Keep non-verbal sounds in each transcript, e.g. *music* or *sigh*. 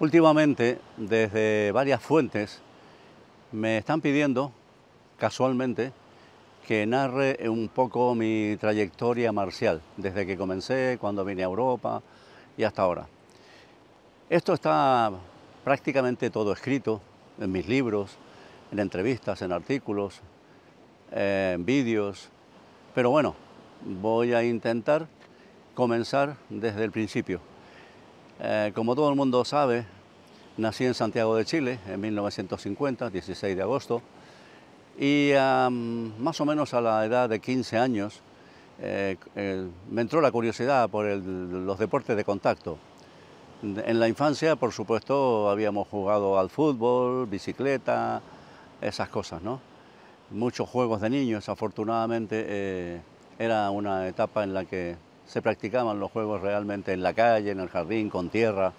Últimamente, desde varias fuentes, me están pidiendo, casualmente, que narre un poco mi trayectoria marcial, desde que comencé, cuando vine a Europa y hasta ahora. Esto está prácticamente todo escrito en mis libros, en entrevistas, en artículos, eh, en vídeos, pero bueno, voy a intentar comenzar desde el principio. Eh, como todo el mundo sabe, nací en Santiago de Chile en 1950, 16 de agosto, y más o menos a la edad de 15 años eh, eh, me entró la curiosidad por los deportes de contacto. En la infancia, por supuesto, habíamos jugado al fútbol, bicicleta, esas cosas, ¿no? Muchos juegos de niños, afortunadamente, era una etapa en la que se practicaban los juegos realmente en la calle, en el jardín, con tierra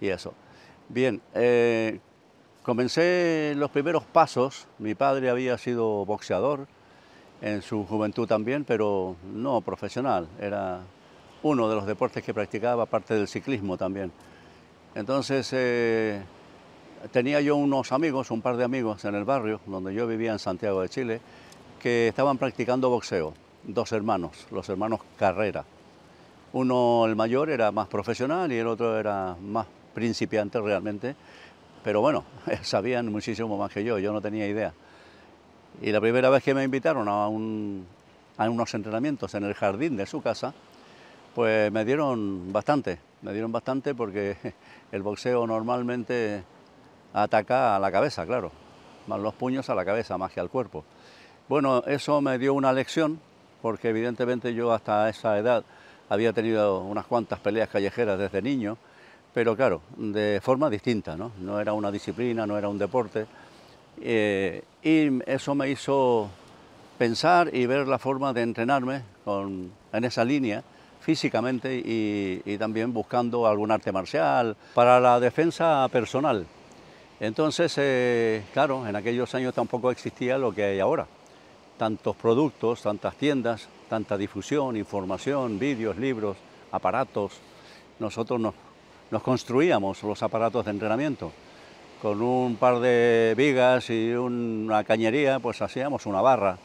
y eso. Bien, eh, comencé los primeros pasos. Mi padre había sido boxeador en su juventud también, pero no profesional. Era uno de los deportes que practicaba, aparte del ciclismo también. Entonces, eh, tenía yo unos amigos, un par de amigos en el barrio donde yo vivía en Santiago de Chile, que estaban practicando boxeo, dos hermanos, los hermanos Carrera. Uno, el mayor, era más profesional y el otro era más principiante realmente. Pero bueno, *laughs* sabían muchísimo más que yo, yo no tenía idea. Y la primera vez que me invitaron a, unos entrenamientos en el jardín de su casa, pues me dieron bastante, me dieron bastante porque *laughs* el boxeo normalmente ataca a la cabeza, claro, más los puños a la cabeza más que al cuerpo. Bueno, eso me dio una lección porque evidentemente yo hasta esa edad había tenido unas cuantas peleas callejeras desde niño, pero claro, de forma distinta, ¿no? No era una disciplina, no era un deporte. Eh, y eso me hizo pensar y ver la forma de entrenarme en esa línea físicamente y, también buscando algún arte marcial para la defensa personal. Entonces, eh, claro, en aquellos años tampoco existía lo que hay ahora. Tantos productos, tantas tiendas, tanta difusión, información, vídeos, libros, aparatos. Nosotros nos, construíamos los aparatos de entrenamiento. Con un par de vigas y una cañería, pues hacíamos una barra.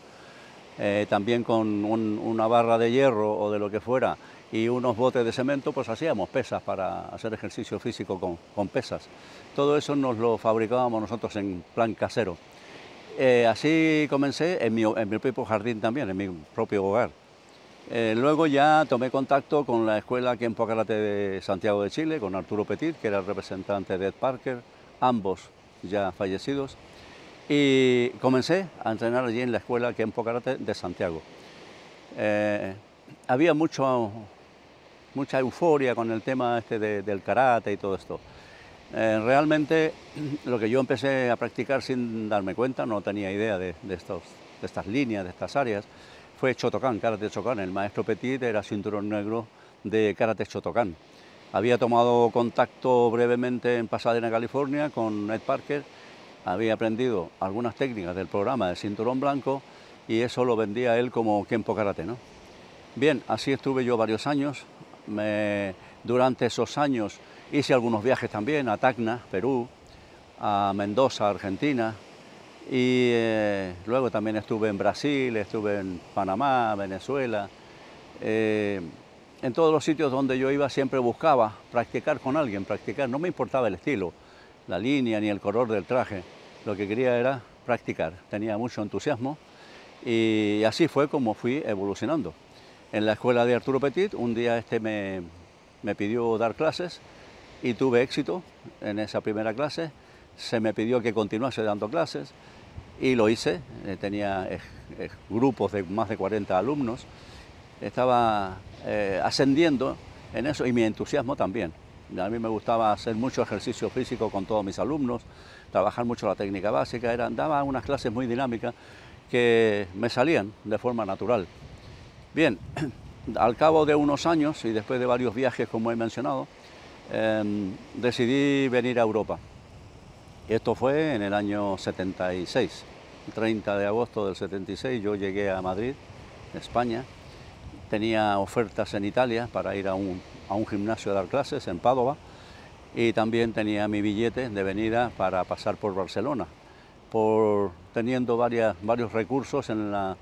Eh, también con una barra de hierro o de lo que fuera y unos botes de cemento, pues hacíamos pesas para hacer ejercicio físico con pesas. Todo eso nos lo fabricábamos nosotros en plan casero. Eh, así comencé en mi, propio jardín también, en mi propio hogar. Eh, luego ya tomé contacto con la escuela aquí en de Santiago de Chile, con Arturo Petit, que era el representante de Ed Parker, ambos ya fallecidos, y comencé a entrenar allí en la escuela aquí en de Santiago. Eh, había mucha euforia con el tema este del karate y todo esto. Eh, realmente *clears throat* lo que yo empecé a practicar sin darme cuenta, no tenía idea de, estas líneas, de estas áreas, fue Chotokan, Karate Chotokan. El maestro Petit era cinturón negro de Karate Chotokan. Había tomado contacto brevemente en Pasadena, California, con Ed Parker. Había aprendido algunas técnicas del programa del cinturón blanco y eso lo vendía él como Kenpo Karate. ¿no? Bien, así estuve yo varios años durante esos años. Hice algunos viajes también a Tacna, Perú, a Mendoza, Argentina, y eh, luego también estuve en Brasil, estuve en Panamá, Venezuela. Eh, en todos los sitios donde yo iba siempre buscaba practicar con alguien, practicar. No me importaba el estilo, la línea ni el color del traje. Lo que quería era practicar. Tenía mucho entusiasmo y así fue como fui evolucionando. En la escuela de Arturo Petit, un día este me, me pidió dar clases y tuve éxito en esa primera clase. Se me pidió que continuase dando clases y lo hice. Eh, tenía grupos de más de 40 alumnos. Estaba eh, ascendiendo en eso y mi entusiasmo también. A mí me gustaba hacer mucho ejercicio físico con todos mis alumnos, trabajar mucho la técnica básica. daba unas clases muy dinámicas que me salían de forma natural. Bien, *clears throat* Al cabo de unos años y después de varios viajes, como he mencionado, em, decidí venir a Europa. Esto fue en el año 76, el 30 de agosto del 76, yo llegué a Madrid, España. Tenía ofertas en Italia para ir a un, gimnasio a dar clases en Padova y también tenía mi billete de venida para pasar por Barcelona, por, teniendo varias, varios recursos en la,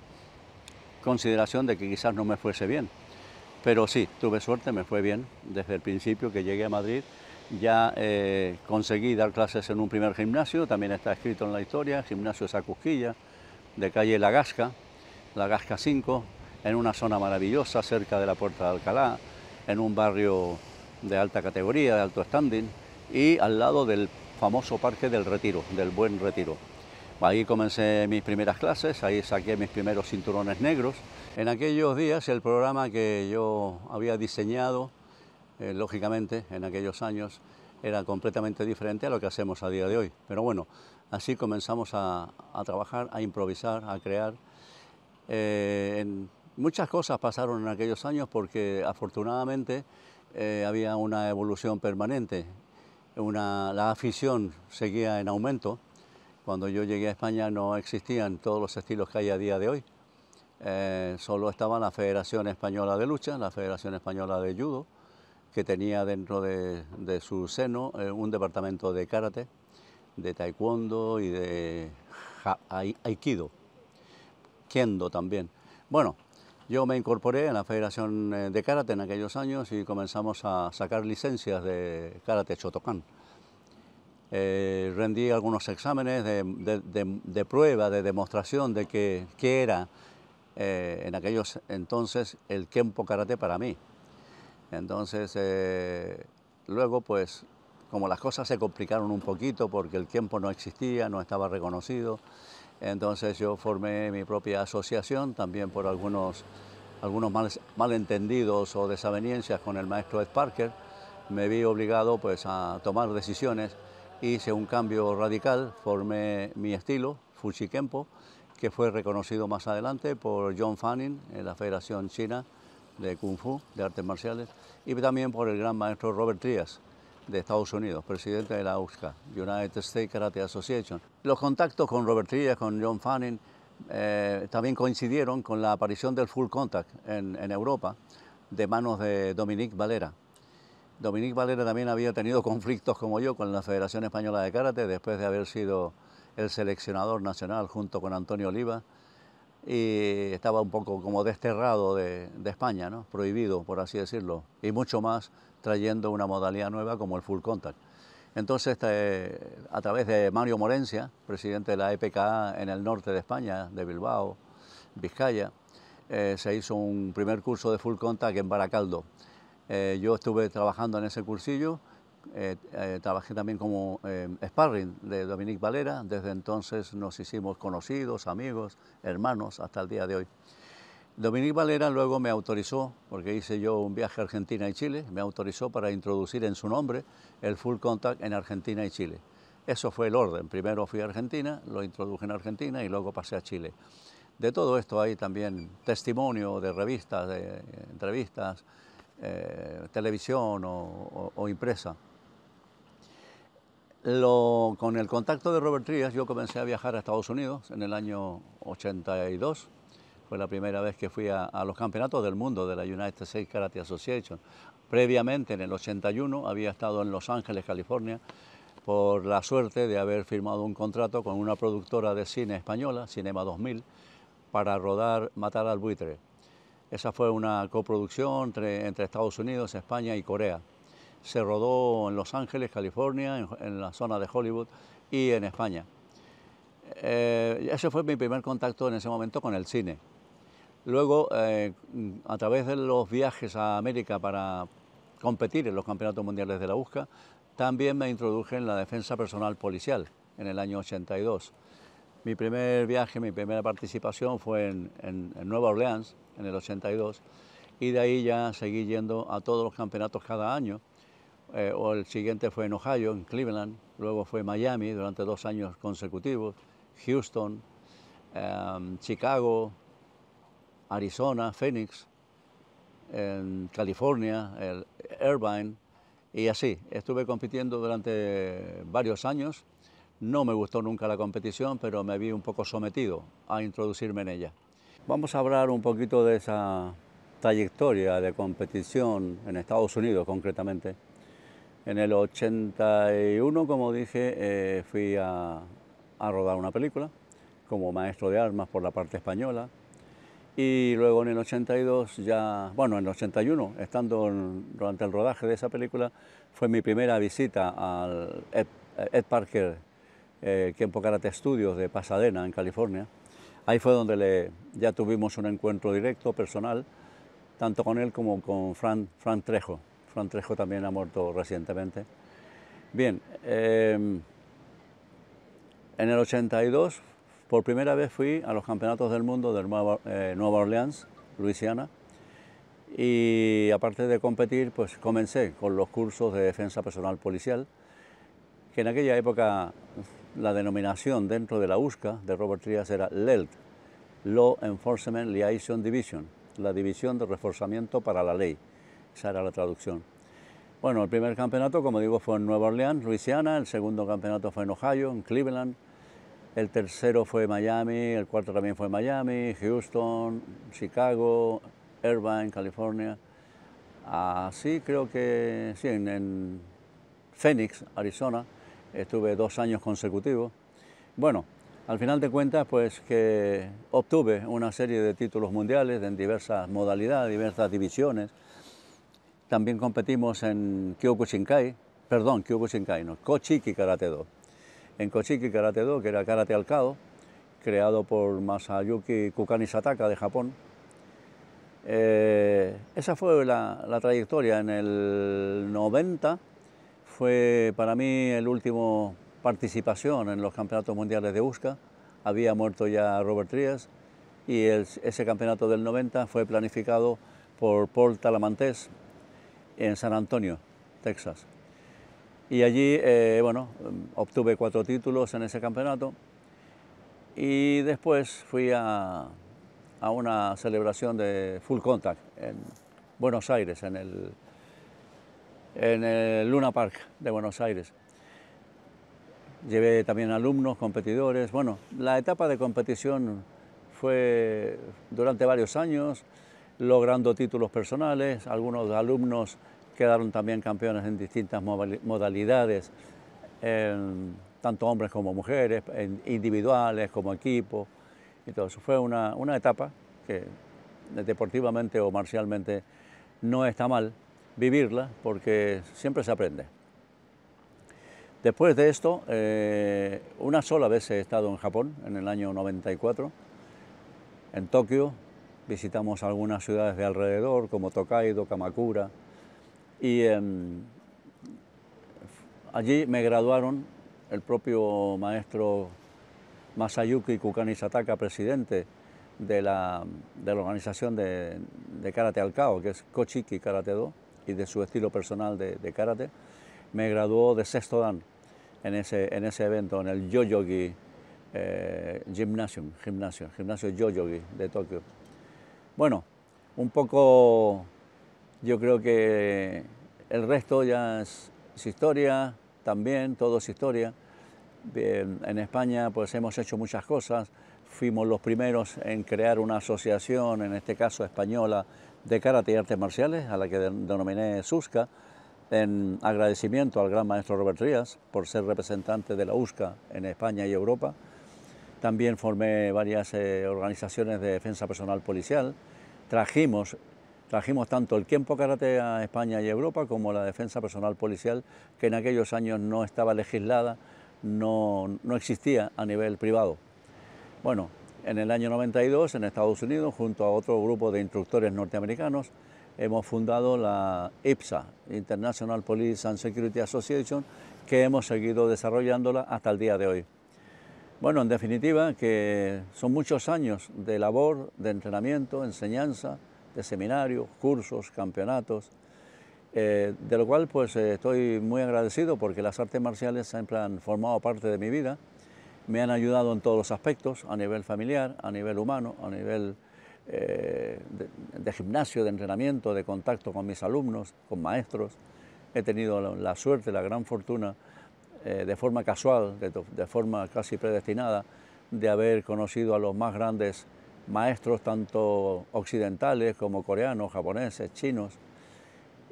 consideración de que quizás no me fuese bien. Pero sí, tuve suerte, me fue bien. Desde el principio que llegué a Madrid ya eh, conseguí dar clases en un primer gimnasio, también está escrito en la historia, Gimnasio Sacusquilla, de calle La Gasca, La Gasca 5, en una zona maravillosa cerca de la Puerta de Alcalá, en un barrio de alta categoría, de alto standing, y al lado del famoso Parque del Retiro, del Buen Retiro. Ahí comencé mis primeras clases, ahí saqué mis primeros cinturones negros. En aquellos días el programa que yo había diseñado, eh, lógicamente, en aquellos años, era completamente diferente a lo que hacemos a día de hoy. Pero bueno, así comenzamos a, trabajar, a improvisar, a crear. Eh, muchas cosas pasaron en aquellos años porque afortunadamente eh, había una evolución permanente, la afición seguía en aumento cuando yo llegué a España no existían todos los estilos que hay a día de hoy. Eh, solo estaba la Federación Española de Lucha, la Federación Española de Judo, que tenía dentro de, su seno eh, un departamento de karate, de taekwondo y de aikido, kendo también. Bueno, yo me incorporé en la Federación eh, de Karate en aquellos años y comenzamos a sacar licencias de Karate Shotokan. Eh, rendí algunos exámenes de, prueba, de demostración de que, era eh, en aquellos entonces el Kempo Karate para mí. Entonces, eh, luego pues como las cosas se complicaron un poquito porque el Kempo no existía, no estaba reconocido, entonces yo formé mi propia asociación también por algunos, malentendidos o desavenencias con el maestro Ed Parker, me vi obligado pues a tomar decisiones hice un cambio radical, formé mi estilo, Fushikempo, que fue reconocido más adelante por John Fanning en la Federación China de Kung Fu, de artes marciales, y también por el gran maestro Robert Trias de Estados Unidos, presidente de la USCA, United States Karate Association. Los contactos con Robert Trias, con John Fanning, eh, también coincidieron con la aparición del full contact en, en Europa de manos de Dominique Valera. Dominique Valera también había tenido conflictos como yo con la Federación Española de Karate después de haber sido el seleccionador nacional junto con Antonio Oliva y estaba un poco como desterrado de, España, ¿no? prohibido por así decirlo, y mucho más trayendo una modalidad nueva como el full contact. Entonces, este, a través de Mario Morencia, presidente de la EPKA en el norte de España, de Bilbao, Vizcaya, eh, se hizo un primer curso de full contact en Baracaldo. Eh, yo estuve trabajando en ese cursillo, eh, eh, trabajé también como sparring de Dominique Valera, desde entonces nos hicimos conocidos, amigos, hermanos, hasta el día de hoy. Dominique Valera luego me autorizó, porque hice yo un viaje a Argentina y Chile, me autorizó para introducir en su nombre el full contact en Argentina y Chile. Eso fue el orden. Primero fui a Argentina, lo introduje en Argentina y luego pasé a Chile. De todo esto hay también testimonio de revistas, de entrevistas, eh, televisión o, impresa. con el contacto de Robert Trias yo comencé a viajar a Estados Unidos en el año 82. Fue la primera vez que fui a, a los campeonatos del mundo de la United States Karate Association. Previamente, en el 81, había estado en Los Ángeles, California, por la suerte de haber firmado un contrato con una productora de cine española, Cinema 2000, para rodar Matar al Buitre. Esa fue una coproducción entre, Estados Unidos, España y Corea. Se rodó en Los Ángeles, California, en, la zona de Hollywood y en España. Eh, ese fue mi primer contacto en ese momento con el cine. Luego, eh, a través de los viajes a América para competir en los campeonatos mundiales de la Busca, también me introduje en la defensa personal policial en el año 82. Mi primer viaje, mi primera participación fue en, Nueva Orleans, en el 82, y de ahí ya seguí yendo a todos los campeonatos cada año. Eh, o el siguiente fue en Ohio, en Cleveland, luego fue Miami durante dos años consecutivos, Houston, em, Chicago, Arizona, Phoenix, en California, el Irvine, y así. Estuve compitiendo durante varios años no me gustó nunca la competición, pero me vi un poco sometido a introducirme en ella. Vamos a hablar un poquito de esa trayectoria de competición en Estados Unidos concretamente. En el 81, como dije, eh, fui a, rodar una película como maestro de armas por la parte española. Y luego en el 82 ya, bueno, en el 81, estando durante el rodaje de esa película, fue mi primera visita al Ed Parker eh, Pocarate Studios de Pasadena, en California. Ahí fue donde le, ya tuvimos un encuentro directo, personal, tanto con él como con Frank Trejo. Fran Trejo también ha muerto recientemente. Bien, em, en el 82 por primera vez fui a los campeonatos del mundo de Nueva, eh, Nueva Orleans, Luisiana, y aparte de competir, pues comencé con los cursos de defensa personal policial, que en aquella época la denominación dentro de la USCA de Robert Trias era LELT... Law Enforcement Liaison Division, la División de Reforzamiento para la Ley. Esa era la traducción. Bueno, el primer campeonato, como digo, fue en Nueva Orleans, Luisiana, el segundo campeonato fue en Ohio, en Cleveland, el tercero fue Miami, el cuarto también fue en Miami, Houston, Chicago, Irvine, California. Así creo que sí, en Phoenix, Arizona, estuve dos años consecutivos. Bueno, al final de cuentas, pues que obtuve una serie de títulos mundiales en diversas modalidades, diversas divisiones. También competimos en Kyokushinkai, perdón, Kyokushinkai, no, Kochiki Karate 2... En Kochiki Karate 2, que era karate alcado creado por Masayuki Kukanisataka de Japón. Eh, esa fue la, la trayectoria en el 90 fue para mí el último participación en los campeonatos mundiales de Busca. Había muerto ya Robert Trias y ese campeonato del 90 fue planificado por Paul Talamantes en San Antonio, Texas. Y allí, eh, bueno, obtuve cuatro títulos en ese campeonato y después fui a, a una celebración de full contact en Buenos Aires, en el en el Luna Park de Buenos Aires. Llevé también alumnos, competidores. Bueno, la etapa de competición fue durante varios años, logrando títulos personales. Algunos alumnos quedaron también campeones en distintas modalidades, tanto hombres como mujeres, individuales como equipo. Y fue una, una etapa que deportivamente o marcialmente no está mal, vivirla porque siempre se aprende. Después de esto, eh, una sola vez he estado en Japón, en el año 94, en Tokio, visitamos algunas ciudades de alrededor, como Tokaido, Kamakura, y em, allí me graduaron el propio maestro Masayuki Kukani Sataka, presidente de la, organización de, de Karate Alcao, que es Kochiki Karate Do, y de su estilo personal de, karate, me graduó de sexto dan en ese, en ese evento, en el Yoyogi eh, Gymnasium, gimnasio, gimnasio Yoyogi de Tokio. Bueno, un poco yo creo que el resto ya es, historia, también todo es historia. en España pues hemos hecho muchas cosas, fuimos los primeros en crear una asociación, en este caso española, de Karate y Artes Marciales, a la que denominé SUSCA, en agradecimiento al gran maestro Robert Rías por ser representante de la USCA en España y Europa. También formé varias eh, organizaciones de defensa personal policial. Trajimos, trajimos tanto el tiempo Karate a España y Europa como la defensa personal policial, que en aquellos años no estaba legislada, no, no existía a nivel privado. Bueno, en el año 92, en Estados Unidos, junto a otro grupo de instructores norteamericanos, hemos fundado la IPSA, International Police and Security Association, que hemos seguido desarrollándola hasta el día de hoy. Bueno, en definitiva, que son muchos años de labor, de entrenamiento, enseñanza, de seminarios, cursos, campeonatos, eh, de lo cual pues estoy muy agradecido porque las artes marciales siempre han formado parte de mi vida me han ayudado en todos los aspectos, a nivel familiar, a nivel humano, a nivel eh, de, gimnasio, de entrenamiento, de contacto con mis alumnos, con maestros. He tenido la, suerte, la gran fortuna, eh, de forma casual, de, forma casi predestinada, de haber conocido a los más grandes maestros, tanto occidentales como coreanos, japoneses, chinos.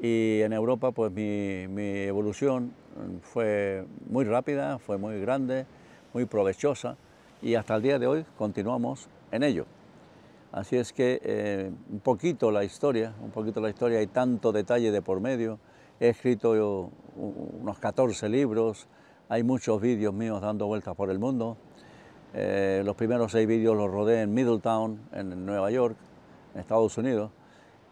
Y en Europa, pues mi evolución fue muy rápida, fue muy grande muy provechosa y hasta el día de hoy continuamos en ello. Así es que eh, un poquito la historia, un poquito la historia, hay tanto detalle de por medio. He escrito unos 14 libros, hay muchos vídeos míos dando vueltas por el mundo. Eh, los primeros seis vídeos los rodé en Middletown, en Nueva York, en Estados Unidos.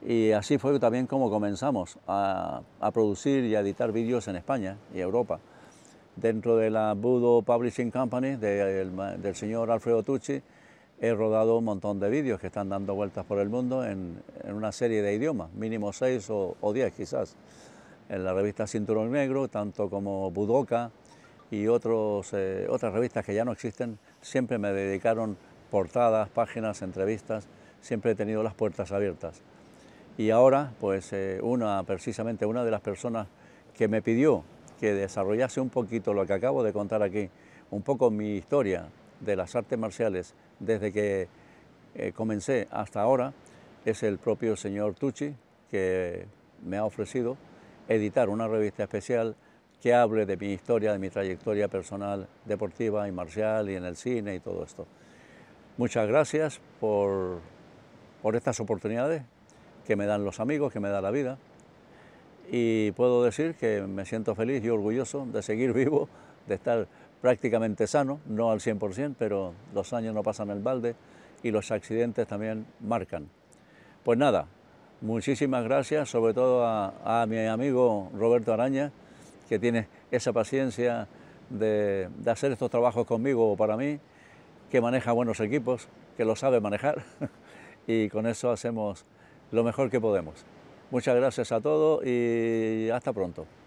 Y así fue también como comenzamos a, a producir y a editar vídeos en España y Europa dentro de la Budo Publishing Company del, señor Alfredo Tucci, he rodado un montón de vídeos que están dando vueltas por el mundo en, una serie de idiomas, mínimo seis o, diez quizás. En la revista Cinturón Negro, tanto como Budoka y otros, eh, otras revistas que ya no existen, siempre me dedicaron portadas, páginas, entrevistas, siempre he tenido las puertas abiertas. Y ahora, pues eh, una, precisamente una de las personas que me pidió que desarrollase un poquito lo que acabo de contar aquí, un poco mi historia de las artes marciales desde que eh, comencé hasta ahora, es el propio señor Tucci que me ha ofrecido editar una revista especial que hable de mi historia, de mi trayectoria personal, deportiva y marcial y en el cine y todo esto. Muchas gracias por, por estas oportunidades que me dan los amigos, que me da la vida y puedo decir que me siento feliz y orgulloso de seguir *laughs* vivo, de estar prácticamente sano, no al 100%, pero los años no pasan el balde y los accidentes también marcan. Pues nada, muchísimas gracias, sobre todo a, mi amigo Roberto Araña, que tiene esa paciencia de, de hacer estos trabajos conmigo o para mí, que maneja buenos equipos, que lo sabe manejar, *laughs* y con eso hacemos lo mejor que podemos. Muchas gracias a todos y hasta pronto.